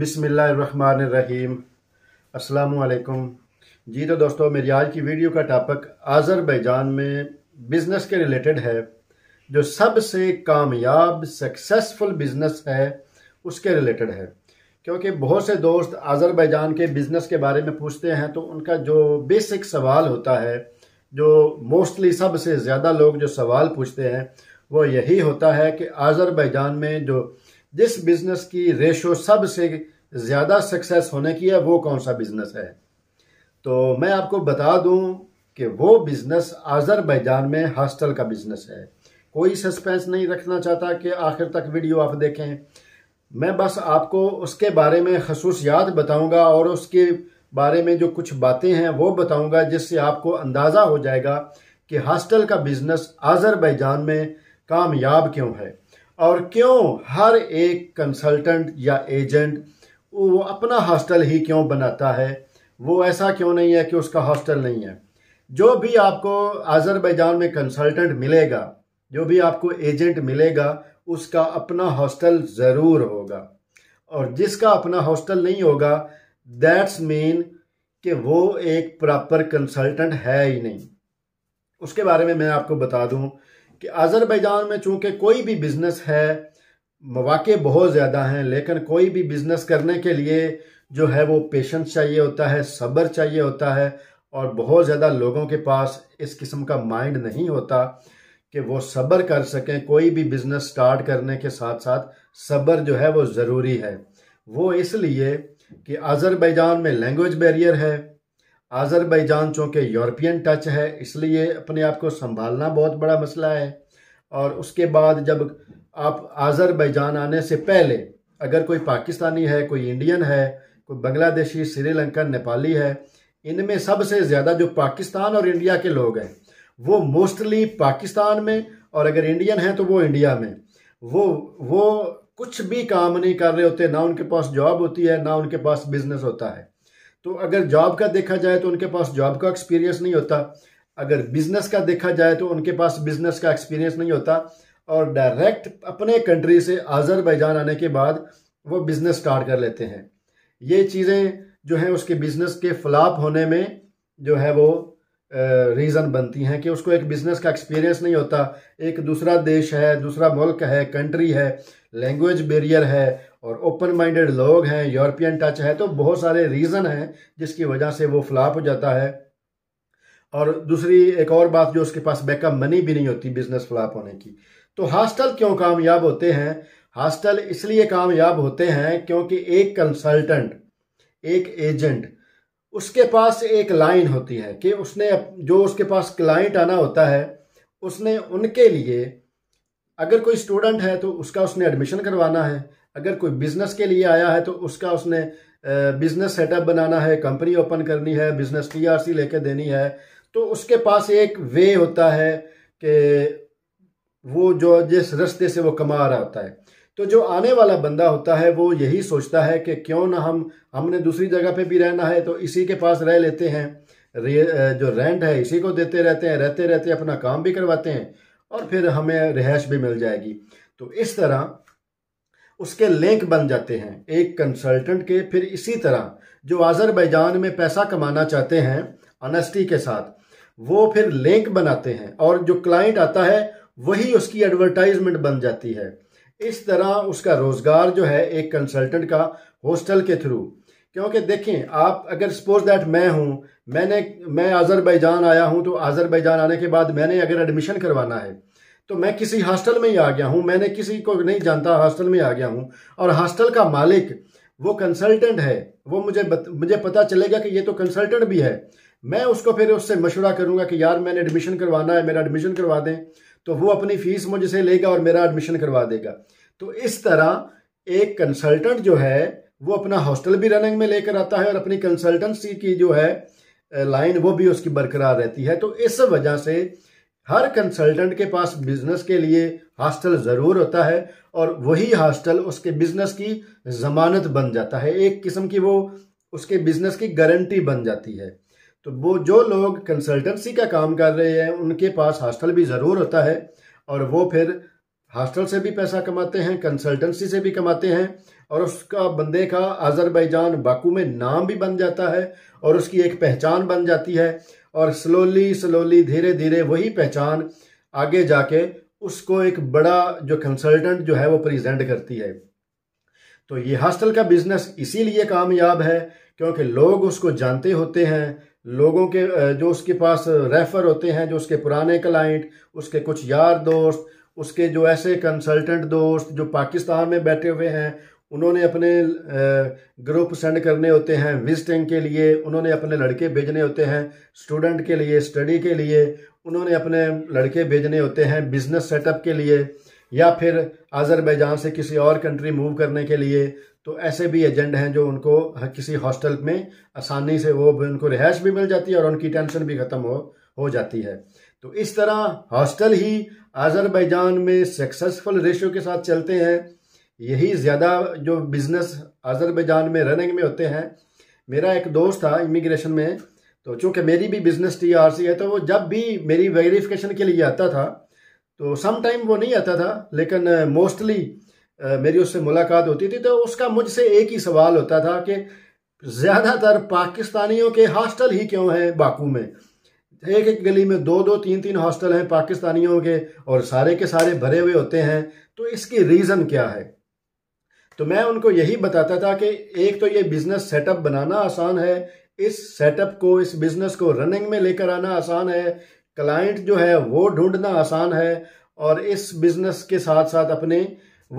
बिसमीम अलकुम जी तो दोस्तों मेरी आज की वीडियो का टॉपिक आज़रबैजान में बिज़नेस के रिलेटेड है जो सबसे कामयाब सक्सेसफुल बिज़नेस है उसके रिलेटेड है क्योंकि बहुत से दोस्त आज़रबैजान के बिज़नेस के बारे में पूछते हैं तो उनका जो बेसिक सवाल होता है जो मोस्टली सबसे ज़्यादा लोग जो सवाल पूछते हैं वो यही होता है कि आज़रबैजान में जो जिस बिजनेस की रेशो सबसे ज़्यादा सक्सेस होने की है वो कौन सा बिजनेस है तो मैं आपको बता दूं कि वो बिज़नेस आज़रबैजान में हॉस्टल का बिज़नेस है कोई सस्पेंस नहीं रखना चाहता कि आखिर तक वीडियो आप देखें मैं बस आपको उसके बारे में खसूसियात बताऊंगा और उसके बारे में जो कुछ बातें हैं वो बताऊंगा जिससे आपको अंदाज़ा हो जाएगा कि हॉस्टल का बिज़नेस आज़रबैजान में कामयाब क्यों है और क्यों हर एक कंसल्टेंट या एजेंट वो अपना हॉस्टल ही क्यों बनाता है वो ऐसा क्यों नहीं है कि उसका हॉस्टल नहीं है जो भी आपको आज़रबैजान में कंसल्टेंट मिलेगा जो भी आपको एजेंट मिलेगा उसका अपना हॉस्टल ज़रूर होगा और जिसका अपना हॉस्टल नहीं होगा दैट्स मीन कि वो एक प्रॉपर कंसल्टेंट है ही नहीं उसके बारे में मैं आपको बता दूं कि आज़रबैजान में चूंकि कोई भी बिज़नेस है मौाक़े बहुत ज़्यादा हैं लेकिन कोई भी बिज़नेस करने के लिए जो है वो पेशेंस चाहिए होता है सब्र चाहिए होता है और बहुत ज़्यादा लोगों के पास इस किस्म का माइंड नहीं होता कि वो सब्र कर सकें कोई भी बिज़नेस स्टार्ट करने के साथ साथ सब्र जो है वो ज़रूरी है वो इसलिए कि आज़रबैजान में लैंग्वेज बैरियर है आज़रबैजान चूँकि यूरोपियन टच है इसलिए अपने आप को संभालना बहुत बड़ा मसला है और उसके बाद जब आप आज़रबैजान आने से पहले अगर कोई पाकिस्तानी है कोई इंडियन है कोई बांग्लादेशी श्रीलंकन नेपाली है इनमें सबसे ज़्यादा जो पाकिस्तान और इंडिया के लोग हैं वो मोस्टली पाकिस्तान में और अगर इंडियन हैं तो वो इंडिया में वो वो कुछ भी काम नहीं कर रहे होते ना उनके पास जॉब होती है ना उनके पास बिजनेस होता है तो अगर जॉब का देखा जाए तो उनके पास जॉब का एक्सपीरियंस नहीं होता अगर बिजनेस का देखा जाए तो उनके पास बिजनेस का एक्सपीरियंस नहीं होता और डायरेक्ट अपने कंट्री से आज़रबैजान आने के बाद वो बिज़नेस स्टार्ट कर लेते हैं ये चीज़ें जो हैं उसके बिज़नेस के फ्लाप होने में जो है वो रीज़न बनती हैं कि उसको एक बिज़नेस का एक्सपीरियंस नहीं होता एक दूसरा देश है दूसरा मुल्क है कंट्री है लैंग्वेज बेरियर है और ओपन माइंडेड लोग हैं यूरोपियन टच है तो बहुत सारे रीज़न हैं जिसकी वजह से वो फ्लॉप हो जाता है और दूसरी एक और बात जो उसके पास बैकअप मनी भी नहीं होती बिजनेस फ्लॉप होने की तो हॉस्टल क्यों कामयाब होते हैं हॉस्टल इसलिए कामयाब होते हैं क्योंकि एक कंसल्टेंट एक एजेंट उसके पास एक लाइन होती है कि उसने जो उसके पास क्लाइंट आना होता है उसने उनके लिए अगर कोई स्टूडेंट है तो उसका उसने एडमिशन करवाना है अगर कोई बिजनेस के लिए आया है तो उसका उसने बिजनेस सेटअप बनाना है कंपनी ओपन करनी है बिजनेस टीआरसी लेके देनी है तो उसके पास एक वे होता है कि वो जो जिस रस्ते से वो कमा रहा होता है तो जो आने वाला बंदा होता है वो यही सोचता है कि क्यों ना हम हमने दूसरी जगह पे भी रहना है तो इसी के पास रह लेते हैं जो रेंट है इसी को देते रहते हैं रहते रहते अपना काम भी करवाते हैं और फिर हमें रिहाइश भी मिल जाएगी तो इस तरह उसके लिंक बन जाते हैं एक कंसल्टेंट के फिर इसी तरह जो आज़रबैजान में पैसा कमाना चाहते हैं अनस्टी के साथ वो फिर लिंक बनाते हैं और जो क्लाइंट आता है वही उसकी एडवर्टाइजमेंट बन जाती है इस तरह उसका रोज़गार जो है एक कंसल्टेंट का हॉस्टल के थ्रू क्योंकि देखें आप अगर सपोज दैट मैं हूं मैंने मैं आज़रबैजान आया हूं तो आज़रबैजान आने के बाद मैंने अगर एडमिशन करवाना है तो मैं किसी हॉस्टल में ही आ गया हूँ मैंने किसी को नहीं जानता हॉस्टल में आ गया हूँ और हॉस्टल का मालिक वो कंसल्टेंट है वो मुझे बत, मुझे पता चलेगा कि ये तो कंसल्टेंट भी है मैं उसको फिर उससे मशवरा करूंगा कि यार मैंने एडमिशन करवाना है मेरा एडमिशन करवा दें तो वो अपनी फीस मुझसे लेगा और मेरा एडमिशन करवा देगा तो इस तरह एक कंसल्टेंट जो है वो अपना हॉस्टल भी रनिंग में लेकर आता है और अपनी कंसल्टेंसी की जो है लाइन वो भी उसकी बरकरार रहती है तो इस वजह से हर कंसल्टेंट के पास बिजनेस के लिए हॉस्टल ज़रूर होता है और वही हॉस्टल उसके बिजनेस की जमानत बन जाता है एक किस्म की वो उसके बिजनेस की गारंटी बन जाती है तो वो जो लोग कंसल्टेंसी का काम कर रहे हैं उनके पास हॉस्टल भी ज़रूर होता है और वो फिर हॉस्टल से भी पैसा कमाते हैं कंसल्टेंसी से भी कमाते हैं और उसका बंदे का आज़रबैजान बाकू में नाम भी बन जाता है और उसकी एक पहचान बन जाती है और स्लोली स्लोली धीरे धीरे वही पहचान आगे जाके उसको एक बड़ा जो कंसल्टेंट जो है वो प्रेजेंट करती है तो ये हॉस्टल का बिजनेस इसीलिए कामयाब है क्योंकि लोग उसको जानते होते हैं लोगों के जो उसके पास रेफ़र होते हैं जो उसके पुराने क्लाइंट उसके कुछ यार दोस्त उसके जो ऐसे कंसल्टेंट दोस्त जो पाकिस्तान में बैठे हुए हैं उन्होंने अपने ग्रुप सेंड करने होते हैं विजिटिंग के लिए उन्होंने अपने लड़के भेजने होते हैं स्टूडेंट के लिए स्टडी के लिए उन्होंने अपने लड़के भेजने होते हैं बिजनेस सेटअप के लिए या फिर आज़रबैजान से किसी और कंट्री मूव करने के लिए तो ऐसे भी एजेंट हैं जो उनको किसी हॉस्टल में आसानी से वो उनको रिहाइश भी मिल जाती है और उनकी टेंशन भी ख़त्म हो हो जाती है तो इस तरह हॉस्टल ही आज़रबैजान में सक्सेसफुल रेशियो के साथ चलते हैं यही ज़्यादा जो बिज़नेस अजरबैजान में रनिंग में होते हैं मेरा एक दोस्त था इमिग्रेशन में तो चूँकि मेरी भी बिज़नेस टी आर सी है तो वो जब भी मेरी वेरीफिकेशन के लिए आता था तो सम टाइम वो नहीं आता था लेकिन मोस्टली uh, uh, मेरी उससे मुलाकात होती थी तो उसका मुझसे एक ही सवाल होता था कि ज़्यादातर पाकिस्तानियों के हॉस्टल ही क्यों हैं बाकू में एक एक गली में दो दो तीन तीन हॉस्टल हैं पाकिस्तानियों के और सारे के सारे भरे हुए होते हैं तो इसकी रीज़न क्या है तो मैं उनको यही बताता था कि एक तो ये बिज़नेस सेटअप बनाना आसान है इस सेटअप को इस बिज़नेस को रनिंग में लेकर आना आसान है क्लाइंट जो है वो ढूंढना आसान है और इस बिज़नेस के साथ साथ अपने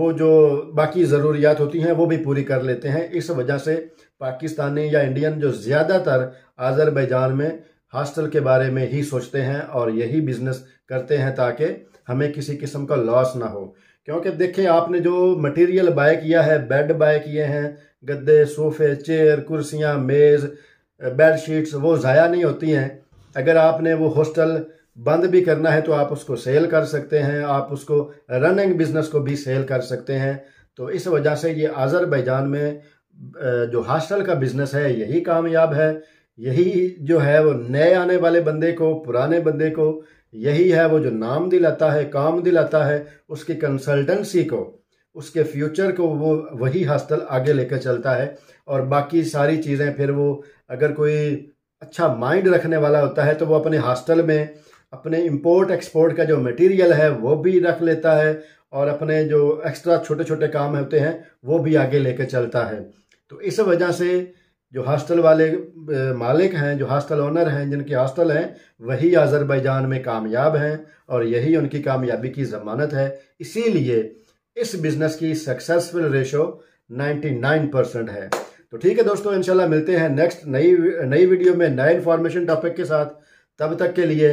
वो जो बाकी ज़रूरियात होती हैं वो भी पूरी कर लेते हैं इस वजह से पाकिस्तानी या इंडियन जो ज़्यादातर आज़रबैजान में हॉस्टल के बारे में ही सोचते हैं और यही बिज़नेस करते हैं ताकि हमें किसी किस्म का लॉस ना हो क्योंकि देखें आपने जो मटेरियल बाय किया है बेड बाय किए हैं गद्दे सोफे चेयर कुर्सियाँ मेज़ बेड शीट्स वो ज़ाया नहीं होती हैं अगर आपने वो हॉस्टल बंद भी करना है तो आप उसको सेल कर सकते हैं आप उसको रनिंग बिजनेस को भी सेल कर सकते हैं तो इस वजह से ये आज़रबैजान में जो हॉस्टल का बिज़नेस है यही कामयाब है यही जो है वो नए आने वाले बंदे को पुराने बंदे को यही है वो जो नाम दिलाता है काम दिलाता है उसकी कंसल्टेंसी को उसके फ्यूचर को वो वही हॉस्टल आगे लेकर चलता है और बाकी सारी चीज़ें फिर वो अगर कोई अच्छा माइंड रखने वाला होता है तो वो अपने हॉस्टल में अपने इंपोर्ट एक्सपोर्ट का जो मटेरियल है वो भी रख लेता है और अपने जो एक्स्ट्रा छोटे छोटे काम होते हैं वो भी आगे लेकर चलता है तो इस वजह से जो हॉस्टल वाले मालिक हैं जो हॉस्टल ओनर हैं जिनके हॉस्टल हैं वही आज़रबैजान में कामयाब हैं और यही उनकी कामयाबी की ज़मानत है इसीलिए इस बिज़नेस की सक्सेसफुल रेशो 99 परसेंट है तो ठीक है दोस्तों इंशाल्लाह मिलते हैं नेक्स्ट नई नई वीडियो में नए इन्फॉर्मेशन टॉपिक के साथ तब तक के लिए